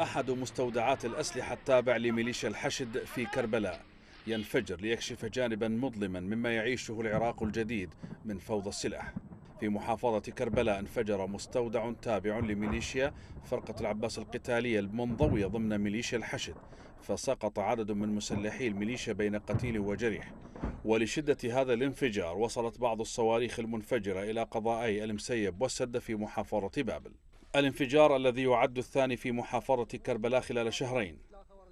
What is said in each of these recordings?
أحد مستودعات الأسلحة التابع لميليشيا الحشد في كربلاء ينفجر ليكشف جانبا مظلما مما يعيشه العراق الجديد من فوضى السلاح في محافظة كربلاء انفجر مستودع تابع لميليشيا فرقة العباس القتالية المنضوية ضمن ميليشيا الحشد فسقط عدد من مسلحي الميليشيا بين قتيل وجريح ولشدة هذا الانفجار وصلت بعض الصواريخ المنفجرة إلى قضائي المسيب والسد في محافظة بابل الانفجار الذي يعد الثاني في محافظة كربلاء خلال شهرين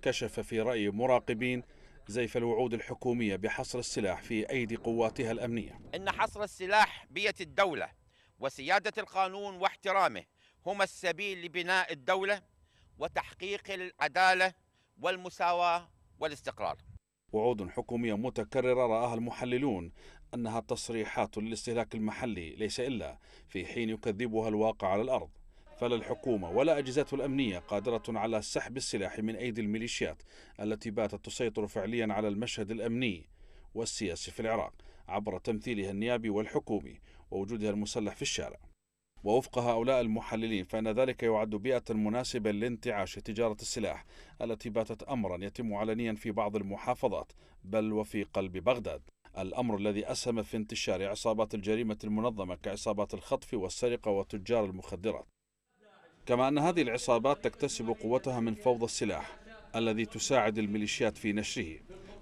كشف في رأي مراقبين زيف الوعود الحكومية بحصر السلاح في أيدي قواتها الأمنية إن حصر السلاح بية الدولة وسيادة القانون واحترامه هما السبيل لبناء الدولة وتحقيق العدالة والمساواة والاستقرار وعود حكومية متكررة رآها المحللون أنها تصريحات للاستهلاك المحلي ليس إلا في حين يكذبها الواقع على الأرض فلا الحكومة ولا أجهزته الأمنية قادرة على سحب السلاح من أيدي الميليشيات التي باتت تسيطر فعليا على المشهد الأمني والسياسي في العراق عبر تمثيلها النيابي والحكومي ووجودها المسلح في الشارع ووفق هؤلاء المحللين فإن ذلك يعد بيئة مناسبة لانتعاش تجارة السلاح التي باتت أمرا يتم علنيا في بعض المحافظات بل وفي قلب بغداد الأمر الذي أسهم في انتشار عصابات الجريمة المنظمة كعصابات الخطف والسرقة وتجار المخدرات كما أن هذه العصابات تكتسب قوتها من فوضى السلاح الذي تساعد الميليشيات في نشره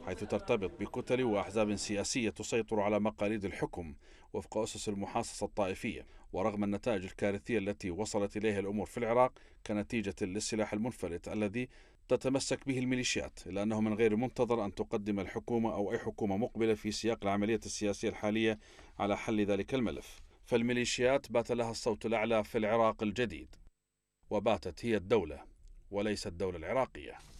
حيث ترتبط بكتل وأحزاب سياسية تسيطر على مقاليد الحكم وفق أسس المحاصصة الطائفية ورغم النتائج الكارثية التي وصلت إليها الأمور في العراق كنتيجة للسلاح المنفلت الذي تتمسك به الميليشيات إلا أنه من غير المنتظر أن تقدم الحكومة أو أي حكومة مقبلة في سياق العملية السياسية الحالية على حل ذلك الملف فالميليشيات بات لها الصوت الأعلى في العراق الجديد وباتت هي الدولة وليس الدولة العراقية